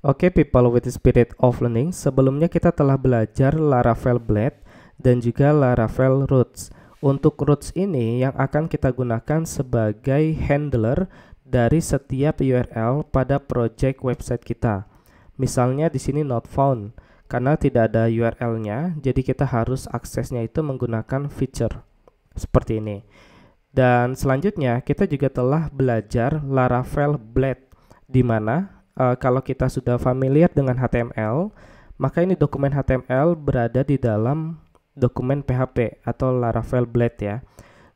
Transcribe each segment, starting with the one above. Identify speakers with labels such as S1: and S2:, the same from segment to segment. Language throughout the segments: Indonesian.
S1: Oke okay, people with the spirit of learning, sebelumnya kita telah belajar Laravel Blade dan juga Laravel Roots. Untuk Roots ini yang akan kita gunakan sebagai handler dari setiap URL pada project website kita. Misalnya di sini not found karena tidak ada URL-nya, jadi kita harus aksesnya itu menggunakan feature seperti ini. Dan selanjutnya kita juga telah belajar Laravel Blade di mana uh, kalau kita sudah familiar dengan HTML, maka ini dokumen HTML berada di dalam dokumen PHP atau Laravel Blade ya.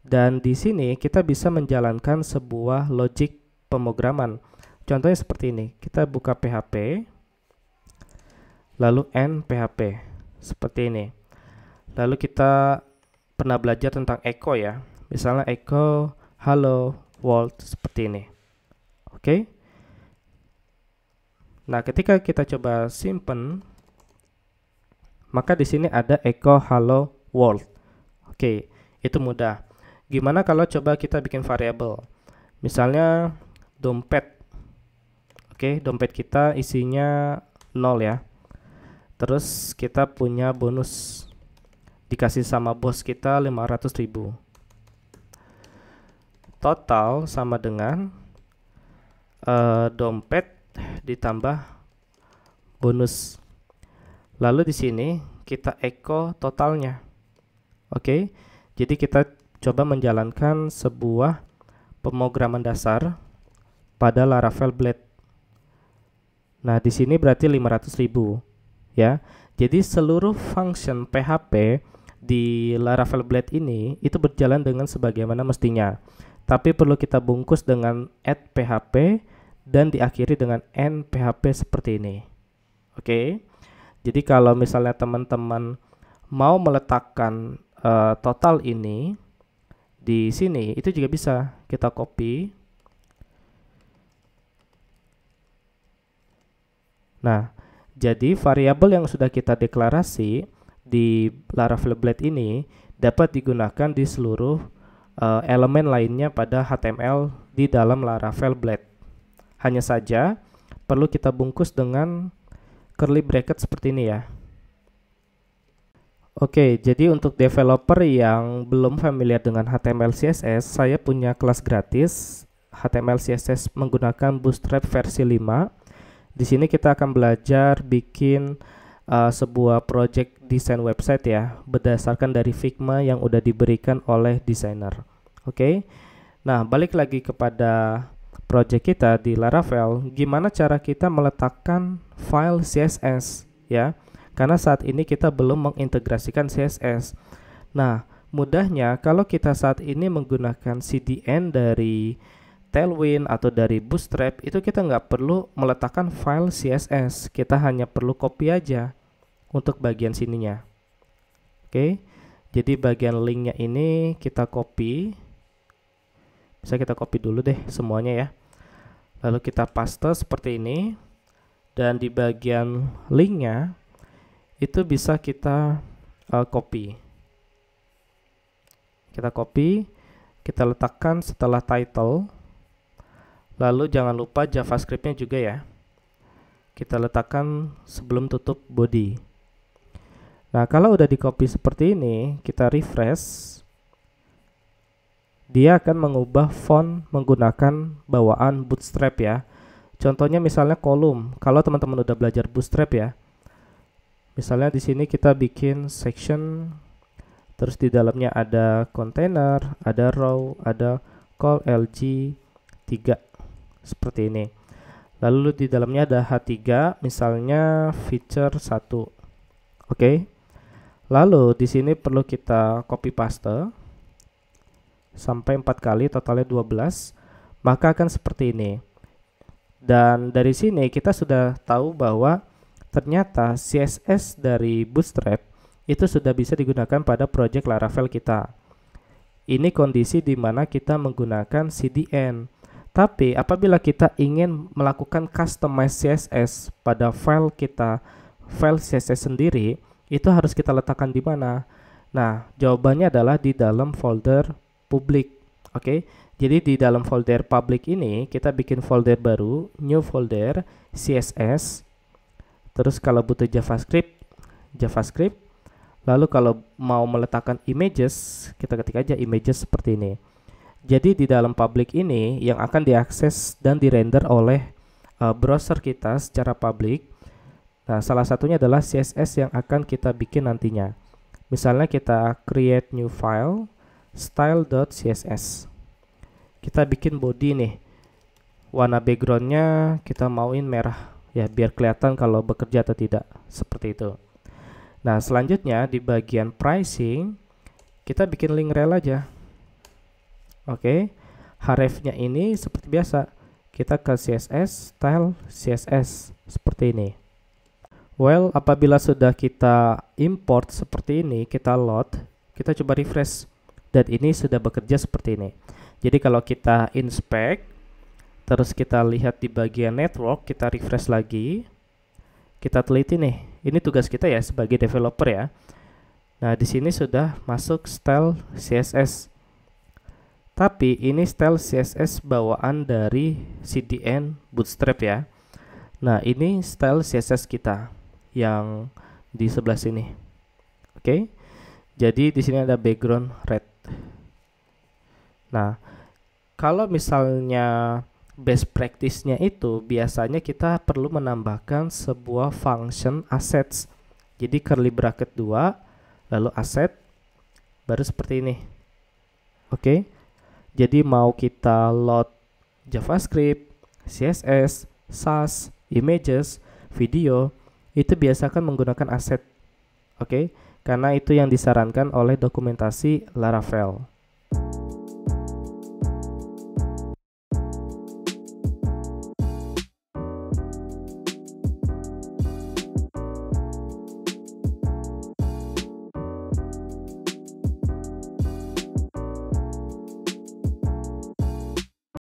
S1: Dan di sini kita bisa menjalankan sebuah logik pemrograman. Contohnya seperti ini. Kita buka PHP lalu n PHP seperti ini. Lalu kita pernah belajar tentang echo ya. Misalnya echo "Hello world seperti ini. Oke. Okay? Nah, ketika kita coba simpen, maka di sini ada echo hello world. Oke, itu mudah. Gimana kalau coba kita bikin variable Misalnya dompet. Oke, dompet kita isinya 0 ya. Terus kita punya bonus dikasih sama bos kita 500.000. Total sama dengan uh, dompet ditambah bonus. Lalu di sini kita echo totalnya. Oke. Okay? Jadi kita coba menjalankan sebuah pemrograman dasar pada Laravel Blade. Nah, di sini berarti 500.000 ya. Jadi seluruh function PHP di Laravel Blade ini itu berjalan dengan sebagaimana mestinya. Tapi perlu kita bungkus dengan add PHP dan diakhiri dengan NPHP seperti ini. Oke. Okay? Jadi kalau misalnya teman-teman mau meletakkan uh, total ini di sini, itu juga bisa kita copy. Nah, jadi variabel yang sudah kita deklarasi di Laravel Blade ini dapat digunakan di seluruh uh, elemen lainnya pada HTML di dalam Laravel Blade. Hanya saja perlu kita bungkus dengan curly bracket seperti ini ya. Oke, jadi untuk developer yang belum familiar dengan HTML CSS, saya punya kelas gratis HTML CSS menggunakan Bootstrap versi 5. Di sini kita akan belajar bikin uh, sebuah project desain website ya, berdasarkan dari Figma yang udah diberikan oleh desainer. Oke. Nah, balik lagi kepada project kita di Laravel, gimana cara kita meletakkan file CSS ya? Karena saat ini kita belum mengintegrasikan CSS. Nah, mudahnya kalau kita saat ini menggunakan CDN dari Tailwind atau dari Bootstrap itu kita nggak perlu meletakkan file CSS, kita hanya perlu copy aja untuk bagian sininya. Oke, jadi bagian linknya ini kita copy, bisa kita copy dulu deh semuanya ya lalu kita paste seperti ini dan di bagian linknya itu bisa kita uh, copy kita copy kita letakkan setelah title lalu jangan lupa javascriptnya juga ya kita letakkan sebelum tutup body nah kalau udah di copy seperti ini kita refresh dia akan mengubah font menggunakan bawaan bootstrap ya. Contohnya misalnya kolom. Kalau teman-teman udah belajar bootstrap ya. Misalnya di sini kita bikin section terus di dalamnya ada container, ada row, ada call lg 3 seperti ini. Lalu di dalamnya ada H3 misalnya feature 1. Oke. Okay. Lalu di sini perlu kita copy paste sampai 4 kali totalnya 12 maka akan seperti ini dan dari sini kita sudah tahu bahwa ternyata CSS dari Bootstrap itu sudah bisa digunakan pada project Laravel kita ini kondisi di mana kita menggunakan CDN tapi apabila kita ingin melakukan customize CSS pada file kita file CSS sendiri itu harus kita letakkan di mana nah jawabannya adalah di dalam folder Publik, Oke. Okay? Jadi di dalam folder public ini kita bikin folder baru, new folder CSS. Terus kalau butuh JavaScript, JavaScript. Lalu kalau mau meletakkan images, kita ketik aja images seperti ini. Jadi di dalam public ini yang akan diakses dan dirender oleh uh, browser kita secara public. Nah, salah satunya adalah CSS yang akan kita bikin nantinya. Misalnya kita create new file style.css kita bikin body nih warna backgroundnya kita mauin merah ya biar kelihatan kalau bekerja atau tidak seperti itu nah selanjutnya di bagian pricing kita bikin link rel aja oke okay. href ini seperti biasa kita ke css style css seperti ini well apabila sudah kita import seperti ini kita load kita coba refresh dan ini sudah bekerja seperti ini. Jadi kalau kita inspect, terus kita lihat di bagian network, kita refresh lagi, kita teliti nih. Ini tugas kita ya sebagai developer ya. Nah di sini sudah masuk style CSS. Tapi ini style CSS bawaan dari CDN Bootstrap ya. Nah ini style CSS kita yang di sebelah sini. Oke. Okay? Jadi di sini ada background red. Nah, kalau misalnya best practice-nya itu biasanya kita perlu menambahkan sebuah function assets. Jadi curly bracket 2 lalu asset baru seperti ini. Oke. Okay? Jadi mau kita load JavaScript, CSS, SAS, images, video itu biasakan menggunakan asset. Oke, okay? karena itu yang disarankan oleh dokumentasi Laravel.